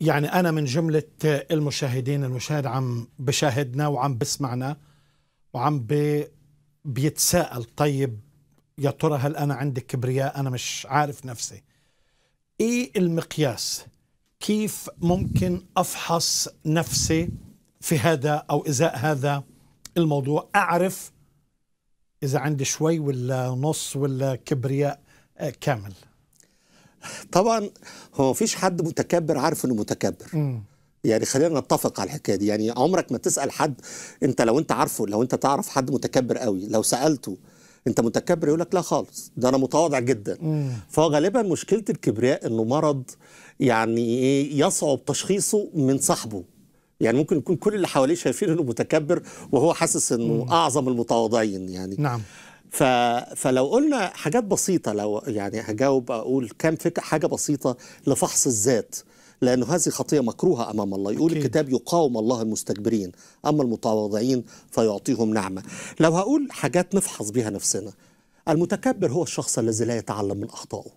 يعني أنا من جملة المشاهدين المشاهد عم بشاهدنا وعم بسمعنا وعم بي بيتساءل طيب يا ترى هل أنا عندي كبرياء أنا مش عارف نفسي إيه المقياس كيف ممكن أفحص نفسي في هذا أو إزاء هذا الموضوع أعرف إذا عندي شوي ولا نص ولا كبرياء آه، كامل طبعا هو مفيش حد متكبر عارف انه متكبر يعني خلينا نتفق على الحكايه دي يعني عمرك ما تسال حد انت لو انت عارفه لو انت تعرف حد متكبر قوي لو سالته انت متكبر يقول لك لا خالص ده انا متواضع جدا مم. فغالبا مشكله الكبرياء انه مرض يعني ايه يصعب تشخيصه من صاحبه يعني ممكن يكون كل اللي حواليه شايفين انه متكبر وهو حاسس انه مم. اعظم المتواضعين يعني نعم ف... فلو قلنا حاجات بسيطة لو يعني هجاوب أقول كام فكرة حاجة بسيطة لفحص الذات لأن هذه خطية مكروهة أمام الله يقول أكيد. الكتاب يقاوم الله المستكبرين أما المتواضعين فيعطيهم نعمة لو هقول حاجات نفحص بها نفسنا المتكبر هو الشخص الذي لا يتعلم من أخطائه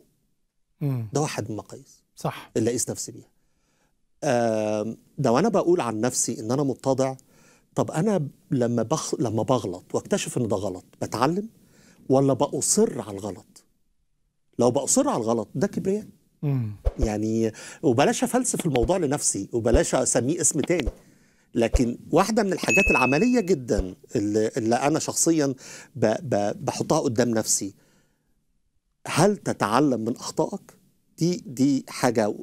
ده واحد من المقاييس صح اللي أقيس نفسي بيها لو ده وأنا بقول عن نفسي إن أنا متضع طب أنا لما بخ... لما بغلط واكتشف إن ده غلط بتعلم ولا بأصر على الغلط لو بأصر على الغلط ده كبرياء يعني وبلاش أفلسف الموضوع لنفسي وبلاش أسميه اسم تاني لكن واحدة من الحاجات العملية جدا اللي, اللي أنا شخصيا ب ب بحطها قدام نفسي هل تتعلم من أخطائك؟ دي دي حاجة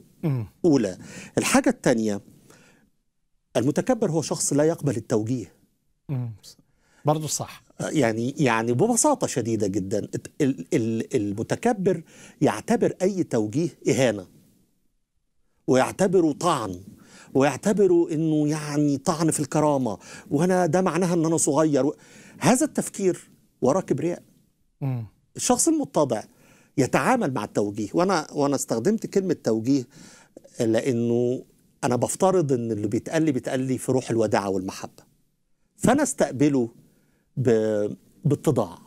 أولى الحاجة الثانية المتكبر هو شخص لا يقبل التوجيه برضه صح يعني يعني ببساطه شديده جدا المتكبر يعتبر اي توجيه اهانه ويعتبره طعن ويعتبروا انه يعني طعن في الكرامه وانا ده معناها ان انا صغير هذا التفكير وراه كبرياء الشخص المتضع يتعامل مع التوجيه وانا وانا استخدمت كلمه توجيه لانه انا بفترض ان اللي بيتقال لي بيتقال لي في روح الوداعه والمحبه فانا استقبله باتضاع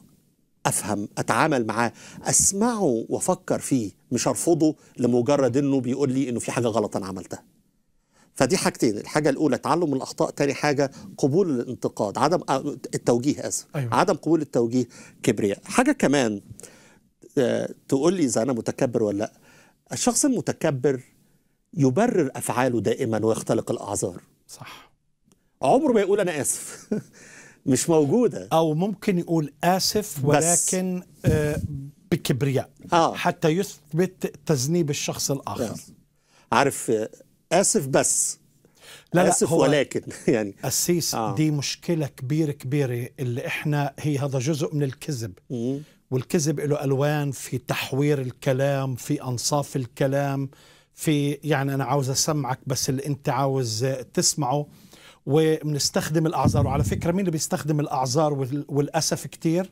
افهم اتعامل معاه اسمعه وافكر فيه مش ارفضه لمجرد انه بيقول لي انه في حاجه غلط انا عملتها فدي حاجتين الحاجه الاولى تعلم الاخطاء تاني حاجه قبول الانتقاد عدم آه، التوجيه اسف أيوة. عدم قبول التوجيه كبرياء حاجه كمان آه، تقول لي اذا انا متكبر ولا لا الشخص المتكبر يبرر افعاله دائما ويختلق الاعذار صح عمره ما يقول انا اسف مش موجوده او ممكن يقول اسف ولكن آه بكبرياء آه. حتى يثبت تذنيب الشخص الاخر بس. عارف اسف بس لا آسف لا هو ولكن يعني قسيس آه. دي مشكله كبيره كبيره اللي احنا هي هذا جزء من الكذب والكذب له الوان في تحوير الكلام في انصاف الكلام في يعني انا عاوز اسمعك بس اللي انت عاوز تسمعه وبنستخدم الاعذار وعلى فكره مين اللي بيستخدم الاعذار والاسف كثير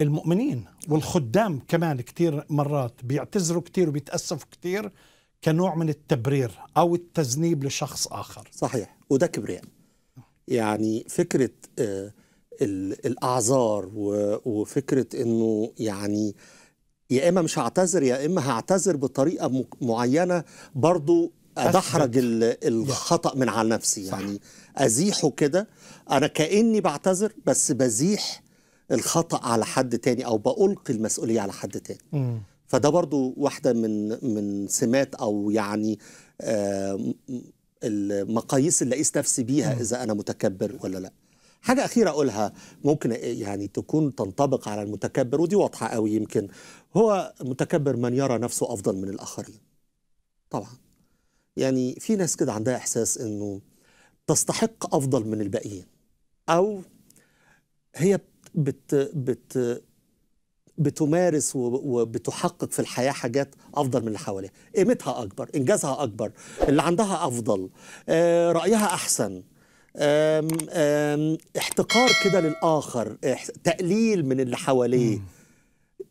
المؤمنين والخدام كمان كثير مرات بيعتذروا كثير وبيتاسفوا كثير كنوع من التبرير او التذنيب لشخص اخر صحيح وده كبرياء يعني فكره آه، الاعذار وفكره انه يعني يا اما مش هعتذر يا اما هعتذر بطريقه معينه برضو ادحرج الخطا من على نفسي يعني صح. ازيحه كده انا كاني بعتذر بس بزيح الخطا على حد تاني او بالقي المسؤوليه على حد تاني م. فده برضو واحده من من سمات او يعني آه المقاييس اللي اقيس نفسي بيها م. اذا انا متكبر ولا لا حاجه اخيره اقولها ممكن يعني تكون تنطبق على المتكبر ودي واضحه قوي يمكن هو متكبر من يرى نفسه افضل من الاخرين طبعا يعني في ناس كده عندها إحساس إنه تستحق أفضل من الباقيين أو هي بت بت بتمارس وبتحقق في الحياة حاجات أفضل من اللي حواليها قيمتها أكبر إنجازها أكبر اللي عندها أفضل آه، رأيها أحسن احتقار كده للآخر تقليل من اللي حواليه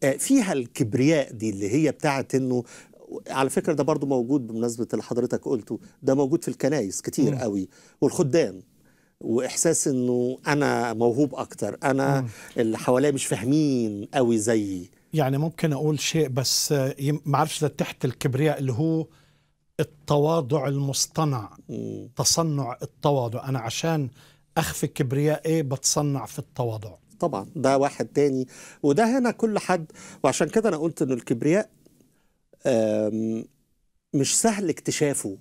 آه، فيها الكبرياء دي اللي هي بتاعت انه على فكره ده برضو موجود بمناسبه اللي حضرتك قلته ده موجود في الكنايس كتير مم. قوي والخدام واحساس انه انا موهوب اكتر انا مم. اللي حواليا مش فاهمين قوي زيي يعني ممكن اقول شيء بس ما اعرفش ده تحت الكبرياء اللي هو التواضع المصطنع مم. تصنع التواضع انا عشان اخفي كبريائي إيه، بتصنع في التواضع طبعا ده واحد تاني وده هنا كل حد وعشان كده انا قلت ان الكبرياء مش سهل اكتشافه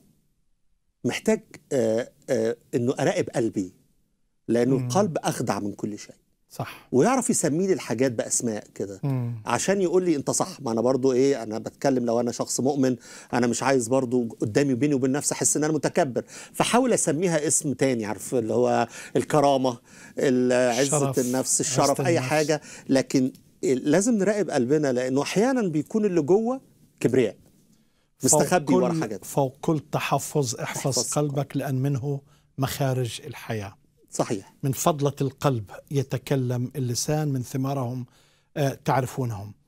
محتاج انه اراقب قلبي لانه القلب اخدع من كل شيء صح ويعرف يسمي لي الحاجات باسماء كده عشان يقول لي انت صح ما انا برضو ايه انا بتكلم لو انا شخص مؤمن انا مش عايز برضو قدامي وبيني وبين نفسي احس ان انا متكبر فحاول اسميها اسم تاني عارف اللي هو الكرامه عزه النفس الشرف اي النفس. حاجه لكن لازم نراقب قلبنا لانه احيانا بيكون اللي جوه كبرياء مستخبي ورا حاجات فوق كل تحفظ احفظ, احفظ قلبك لأن منه مخارج الحياة صحيح من فضلة القلب يتكلم اللسان من ثمارهم آه، تعرفونهم